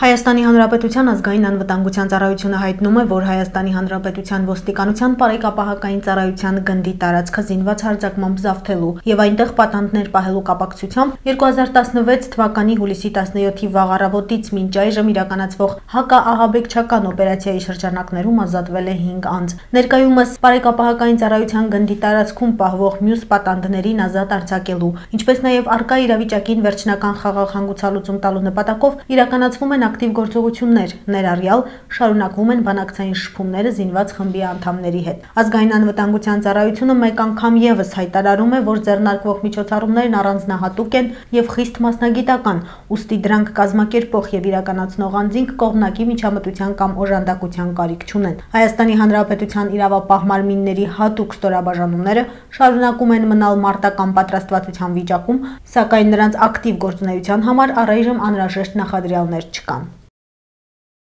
Հայաստանի Հանրապետության ազգային անվտանգության ծառայությունը հայտնում է, որ Հայաստանի Հանրապետության ոստիկանության բարեկապահական ծառայության գնդի տարածքը զինված հարձակմամբ զավթելու եւ այնտեղ պատանդներ պահելու կապակցությամբ 2016 թվականի հուլիսի 17-ի վաղ առավոտից մինչ այժմ իրականացվող հակաահաբեկչական օպերացիայի շրջանակներում ազատվել է 5 անձ։ Ներկայումս բարեկապահական ծառայության գնդի տարածքում պահվող մյուս պատանդներին ազատ արձակելու, ինչպես նաեւ արկա իրավիճակին վերջնական խաղաղ հանգուցալուծում տալու նպատակով իրականացվում են ակտիվ գործողություններ, ներառյալ շարունակվում են բանակցային շփումները զինված խմբի անդամների հետ։ Ազգային անվտանգության ծառայությունը մեկ անգամ եւս հայտարարում է, որ ձեռնարկվող միջոցառումներն առանձնահատուկ են եւ խիստ մասնագիտական, ուստի դրանք կազմակերպող եւ իրականացնող անձինք կողմնակի միջամտության կամ օժանդակության կարիք չունեն։ Հայաստանի Հանրապետության իրավապահ մարմինների հատուկ ստորաբաժանումները շարունակում են մնալ մարտական պատրաստվածության վիճակում, սակայն նրանց ակտիվ գործունեության համար առայժմ անհրաժեշտ նախադրյալներ չկան։